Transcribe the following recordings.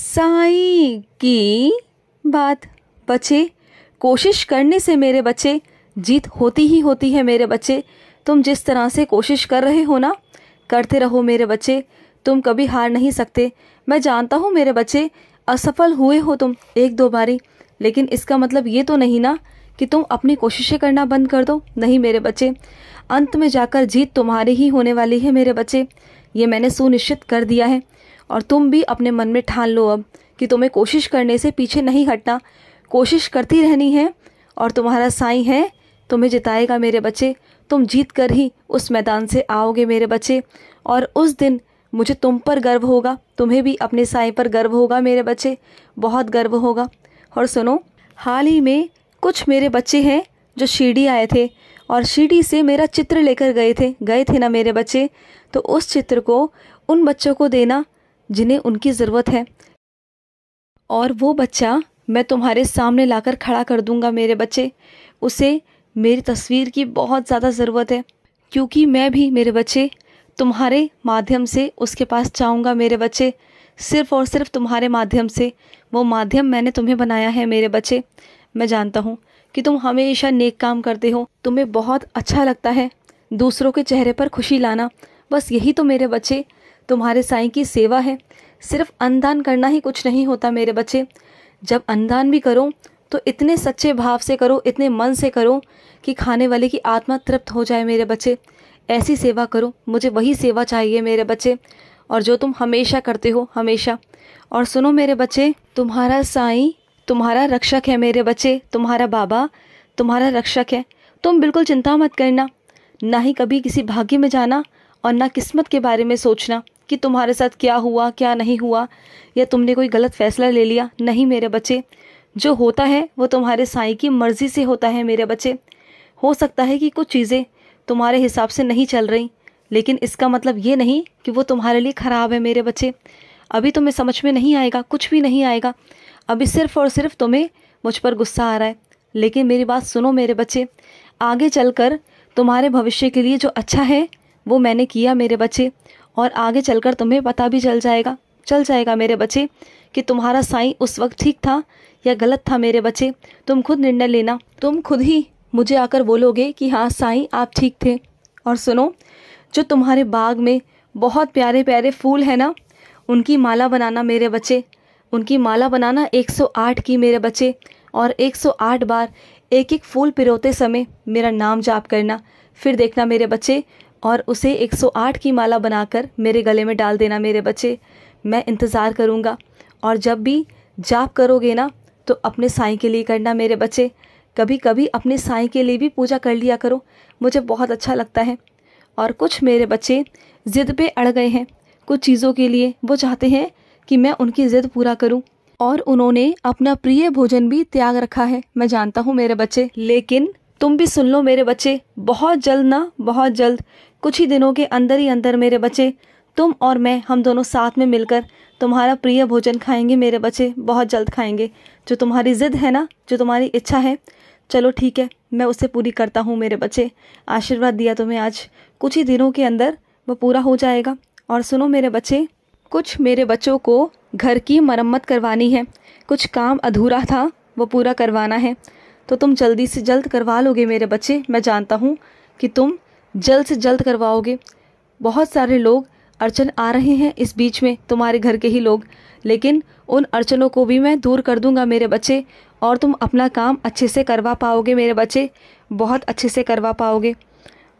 साई की बात बच्चे कोशिश करने से मेरे बच्चे जीत होती ही होती है मेरे बच्चे तुम जिस तरह से कोशिश कर रहे हो ना करते रहो मेरे बच्चे तुम कभी हार नहीं सकते मैं जानता हूँ मेरे बच्चे असफल हुए हो तुम एक दो बारी लेकिन इसका मतलब ये तो नहीं ना कि तुम अपनी कोशिशें करना बंद कर दो नहीं मेरे बच्चे अंत में जाकर जीत तुम्हारी ही होने वाली है मेरे बच्चे ये मैंने सुनिश्चित कर दिया है और तुम भी अपने मन में ठान लो अब कि तुम्हें कोशिश करने से पीछे नहीं हटना कोशिश करती रहनी है और तुम्हारा साई है तुम्हें जिताएगा मेरे बच्चे तुम जीत कर ही उस मैदान से आओगे मेरे बच्चे और उस दिन मुझे तुम पर गर्व होगा तुम्हें भी अपने साई पर गर्व होगा मेरे बच्चे बहुत गर्व होगा और सुनो हाल ही में कुछ मेरे बच्चे हैं जो शिरडी आए थे और शिरडी से मेरा चित्र लेकर गए थे गए थे ना मेरे बच्चे तो उस चित्र को उन बच्चों को देना जिन्हें उनकी ज़रूरत है और वो बच्चा मैं तुम्हारे सामने लाकर खड़ा कर दूंगा मेरे बच्चे उसे मेरी तस्वीर की बहुत ज़्यादा ज़रूरत है क्योंकि मैं भी मेरे बच्चे तुम्हारे माध्यम से उसके पास जाऊँगा मेरे बच्चे सिर्फ़ और सिर्फ तुम्हारे माध्यम से वो माध्यम मैंने तुम्हें बनाया है मेरे बच्चे मैं जानता हूँ कि तुम हमेशा नेक काम करते हो तुम्हें बहुत अच्छा लगता है दूसरों के चेहरे पर खुशी लाना बस यही तो मेरे बच्चे तुम्हारे साईं की सेवा है सिर्फ अनदान करना ही कुछ नहीं होता मेरे बच्चे जब अनदान भी करो तो इतने सच्चे भाव से करो इतने मन से करो कि खाने वाले की आत्मा तृप्त हो जाए मेरे बच्चे ऐसी सेवा करो मुझे वही सेवा चाहिए मेरे बच्चे और जो तुम हमेशा करते हो हमेशा और सुनो मेरे बच्चे तुम्हारा साई तुम्हारा रक्षक है मेरे बच्चे तुम्हारा बाबा तुम्हारा रक्षक है तुम बिल्कुल चिंता मत करना ना ही कभी किसी भाग्य में जाना और ना किस्मत के बारे में सोचना कि तुम्हारे साथ क्या हुआ क्या नहीं हुआ या तुमने कोई गलत फैसला ले लिया नहीं मेरे बच्चे जो होता है वो तुम्हारे साई की मर्ज़ी से होता है मेरे बच्चे हो सकता है कि कुछ चीज़ें तुम्हारे हिसाब से नहीं चल रही लेकिन इसका मतलब ये नहीं कि वो तुम्हारे लिए ख़राब है मेरे बच्चे अभी तुम्हें समझ में नहीं आएगा कुछ भी नहीं आएगा अभी सिर्फ़ और सिर्फ तुम्हें मुझ पर गुस्सा आ रहा है लेकिन मेरी बात सुनो मेरे बच्चे आगे चलकर तुम्हारे भविष्य के लिए जो अच्छा है वो मैंने किया मेरे बच्चे और आगे चलकर तुम्हें पता भी चल जाएगा चल जाएगा मेरे बच्चे कि तुम्हारा साई उस वक्त ठीक था या गलत था मेरे बच्चे तुम खुद निर्णय लेना तुम खुद ही मुझे आकर बोलोगे कि हाँ साई आप ठीक थे और सुनो जो तुम्हारे बाग में बहुत प्यारे प्यारे फूल हैं ना उनकी माला बनाना मेरे बच्चे उनकी माला बनाना 108 की मेरे बच्चे और 108 बार एक एक फूल पिरोते समय मेरा नाम जाप करना फिर देखना मेरे बच्चे और उसे 108 की माला बनाकर मेरे गले में डाल देना मेरे बच्चे मैं इंतज़ार करूँगा और जब भी जाप करोगे ना तो अपने साई के लिए करना मेरे बच्चे कभी कभी अपने साई के लिए भी पूजा कर लिया करो मुझे बहुत अच्छा लगता है और कुछ मेरे बच्चे ज़िद पे अड़ गए हैं कुछ चीज़ों के लिए वो चाहते हैं कि मैं उनकी ज़िद पूरा करूं और उन्होंने अपना प्रिय भोजन भी त्याग रखा है मैं जानता हूं मेरे बच्चे लेकिन तुम भी सुन लो मेरे बच्चे बहुत जल्द ना बहुत जल्द कुछ ही दिनों के अंदर ही अंदर मेरे बच्चे तुम और मैं हम दोनों साथ में मिलकर तुम्हारा प्रिय भोजन खाएंगे मेरे बच्चे बहुत जल्द खाएंगे जो तुम्हारी ज़िद है ना जो तुम्हारी इच्छा है चलो ठीक है मैं उसे पूरी करता हूँ मेरे बच्चे आशीर्वाद दिया तुम्हें आज कुछ ही दिनों के अंदर वो पूरा हो जाएगा और सुनो मेरे बच्चे कुछ मेरे बच्चों को घर की मरम्मत करवानी है कुछ काम अधूरा था वो पूरा करवाना है तो तुम जल्दी से जल्द करवा लोगे मेरे बच्चे मैं जानता हूँ कि तुम जल्द से जल्द करवाओगे बहुत सारे लोग अड़चन आ रहे हैं इस बीच में तुम्हारे घर के ही लोग लेकिन उन अड़चनों को भी मैं दूर कर दूंगा मेरे बच्चे और तुम अपना काम अच्छे से करवा पाओगे मेरे बच्चे बहुत अच्छे से करवा पाओगे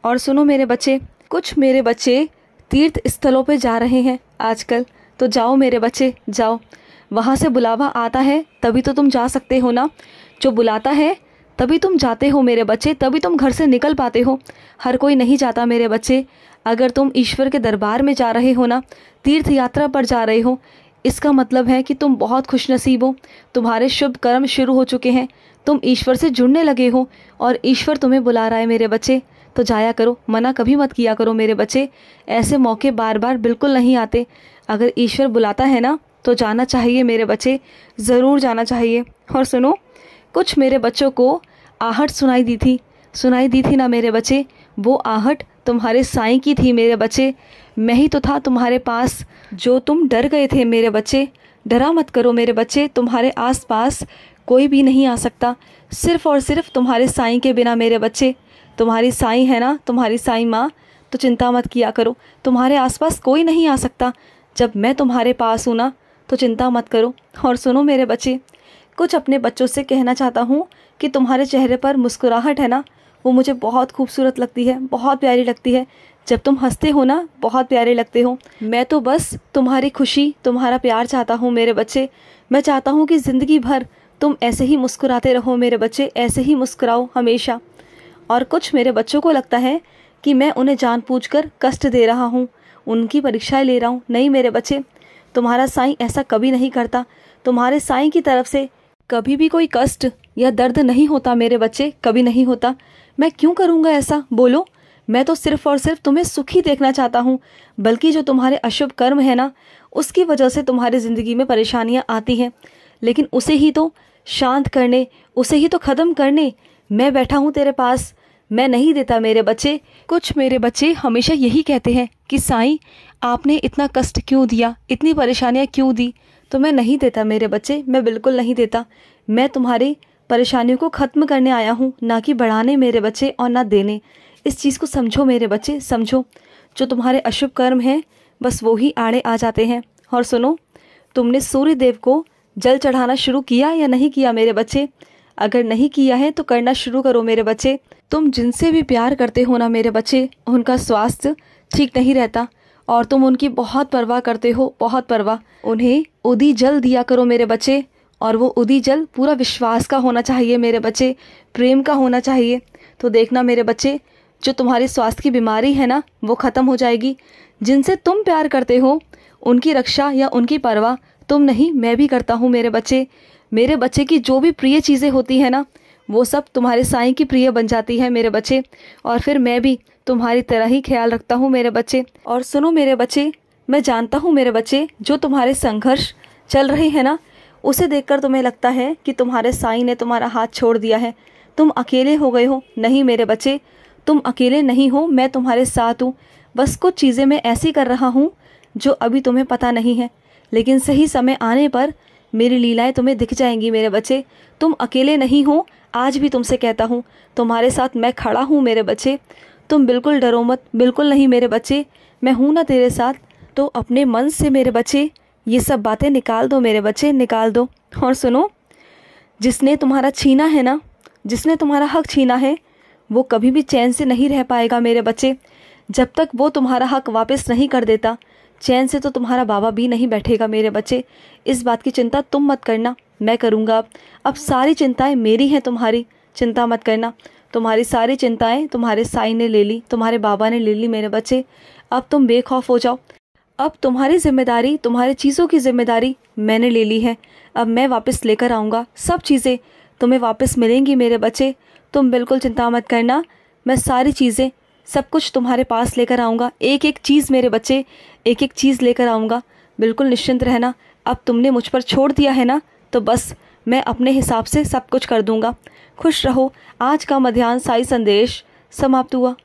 और सुनो मेरे बच्चे कुछ मेरे बच्चे तीर्थ स्थलों पे जा रहे हैं आजकल तो जाओ मेरे बच्चे जाओ वहाँ से बुलावा आता है तभी तो तुम जा सकते हो ना जो बुलाता है तभी तुम जाते हो मेरे बच्चे तभी तुम घर से निकल पाते हो हर कोई नहीं जाता मेरे बच्चे अगर तुम ईश्वर के दरबार में जा रहे हो ना तीर्थ यात्रा पर जा रहे हो इसका मतलब है कि तुम बहुत खुशनसीब हो तुम्हारे शुभ कर्म शुरू हो चुके हैं तुम ईश्वर से जुड़ने लगे हो और ईश्वर तुम्हें बुला रहा है मेरे बच्चे तो जाया करो मना कभी मत किया करो मेरे बच्चे ऐसे मौके बार बार बिल्कुल नहीं आते अगर ईश्वर बुलाता है ना तो जाना चाहिए मेरे बच्चे ज़रूर जाना चाहिए और सुनो कुछ मेरे बच्चों को आहट सुनाई दी थी सुनाई दी थी ना मेरे बच्चे वो आहट तुम्हारे साई की थी मेरे बच्चे मैं ही तो था तुम्हारे पास जो तुम डर गए थे मेरे बच्चे डरा मत करो मेरे बच्चे तुम्हारे आसपास कोई भी नहीं आ सकता सिर्फ और सिर्फ तुम्हारे साई के बिना मेरे बच्चे तुम्हारी साई है ना तुम्हारी साई माँ तो चिंता मत किया करो तुम्हारे आसपास कोई नहीं आ सकता जब मैं तुम्हारे पास हूँ ना तो चिंता मत करो और सुनो मेरे बच्चे कुछ अपने बच्चों से कहना चाहता हूँ कि तुम्हारे चेहरे पर मुस्कुराहट है ना वो मुझे बहुत खूबसूरत लगती है बहुत प्यारी लगती है जब तुम हंसते हो ना बहुत प्यारे लगते हो मैं तो बस तुम्हारी खुशी तुम्हारा प्यार चाहता हूँ मेरे बच्चे मैं चाहता हूँ कि ज़िंदगी भर तुम ऐसे ही मुस्कुराते रहो मेरे बच्चे ऐसे ही मुस्कुराओ हमेशा और कुछ मेरे बच्चों को लगता है कि मैं उन्हें जानबूझकर कष्ट दे रहा हूँ उनकी परीक्षाएं ले रहा हूँ नहीं मेरे बच्चे तुम्हारा साईं ऐसा कभी नहीं करता तुम्हारे साईं की तरफ से कभी भी कोई कष्ट या दर्द नहीं होता मेरे बच्चे कभी नहीं होता मैं क्यों करूँगा ऐसा बोलो मैं तो सिर्फ और सिर्फ तुम्हें सुखी देखना चाहता हूँ बल्कि जो तुम्हारे अशुभ कर्म है ना उसकी वजह से तुम्हारी ज़िंदगी में परेशानियाँ आती हैं लेकिन उसे ही तो शांत करने उसे ही तो ख़त्म करने मैं बैठा हूँ तेरे पास मैं नहीं देता मेरे बच्चे कुछ मेरे बच्चे हमेशा यही कहते हैं कि साईं आपने इतना कष्ट क्यों दिया इतनी परेशानियाँ क्यों दी तो मैं नहीं देता मेरे बच्चे मैं बिल्कुल नहीं देता मैं तुम्हारी परेशानियों को ख़त्म करने आया हूँ ना कि बढ़ाने मेरे बच्चे और ना देने इस चीज़ को समझो मेरे बच्चे समझो जो तुम्हारे अशुभ कर्म हैं बस वो ही आड़े आ जाते हैं और सुनो तुमने सूर्य देव को जल चढ़ाना शुरू किया या नहीं किया मेरे बच्चे अगर नहीं किया है तो करना शुरू करो मेरे बच्चे तुम जिनसे भी प्यार करते हो ना मेरे बच्चे उनका स्वास्थ्य ठीक नहीं रहता और तुम उनकी बहुत परवाह करते हो बहुत परवाह उन्हें उदी जल दिया करो मेरे बच्चे और वो उदी जल पूरा विश्वास का होना चाहिए मेरे बच्चे प्रेम का होना चाहिए तो देखना मेरे बच्चे जो तुम्हारे स्वास्थ्य की बीमारी है ना वो ख़त्म हो जाएगी जिनसे तुम प्यार करते हो उनकी रक्षा या उनकी परवाह तुम नहीं मैं भी करता हूँ मेरे बच्चे मेरे बच्चे की जो भी प्रिय चीज़ें होती हैं ना वो सब तुम्हारे साईं की प्रिय बन जाती है मेरे बच्चे और फिर मैं भी तुम्हारी तरह ही ख्याल रखता हूँ मेरे बच्चे और सुनो मेरे बच्चे मैं जानता हूँ मेरे बच्चे जो तुम्हारे संघर्ष चल रहे हैं ना उसे देखकर तुम्हें लगता है कि तुम्हारे साई ने तुम्हारा हाथ छोड़ दिया है तुम अकेले हो गए हो नहीं मेरे बच्चे तुम अकेले नहीं हो मैं तुम्हारे साथ हूँ बस कुछ चीज़ें मैं ऐसी कर रहा हूँ जो अभी तुम्हें पता नहीं है लेकिन सही समय आने पर मेरी लीलाएं तुम्हें दिख जाएंगी मेरे बच्चे तुम अकेले नहीं हो आज भी तुमसे कहता हूँ तुम्हारे साथ मैं खड़ा हूँ मेरे बच्चे तुम बिल्कुल डरो मत बिल्कुल नहीं मेरे बच्चे मैं हूँ ना तेरे साथ तो अपने मन से मेरे बच्चे ये सब बातें निकाल दो मेरे बच्चे निकाल दो और सुनो जिसने तुम्हारा छीना है ना जिसने तुम्हारा हक छीना है वो कभी भी चैन से नहीं रह पाएगा मेरे बच्चे जब तक वो तुम्हारा हक वापस नहीं कर देता चैन से तो तुम्हारा बाबा भी नहीं बैठेगा मेरे बच्चे इस बात की चिंता तुम मत करना मैं करूँगा अब सारी चिंताएं मेरी हैं तुम्हारी चिंता मत करना तुम्हारी सारी चिंताएं तुम्हारे साई ने ले ली तुम्हारे बाबा ने ले ली मेरे बच्चे अब तुम बेखौफ हो जाओ अब तुम्हारी जिम्मेदारी तुम्हारी चीज़ों की जिम्मेदारी मैंने ले ली है अब मैं वापस लेकर आऊँगा सब चीज़ें तुम्हें वापस मिलेंगी मेरे बच्चे तुम बिल्कुल चिंता मत करना मैं सारी चीज़ें सब कुछ तुम्हारे पास लेकर आऊँगा एक एक चीज़ मेरे बच्चे एक एक चीज़ लेकर आऊँगा बिल्कुल निश्चिंत रहना अब तुमने मुझ पर छोड़ दिया है ना तो बस मैं अपने हिसाब से सब कुछ कर दूंगा खुश रहो आज का मध्यान्ह साई संदेश समाप्त हुआ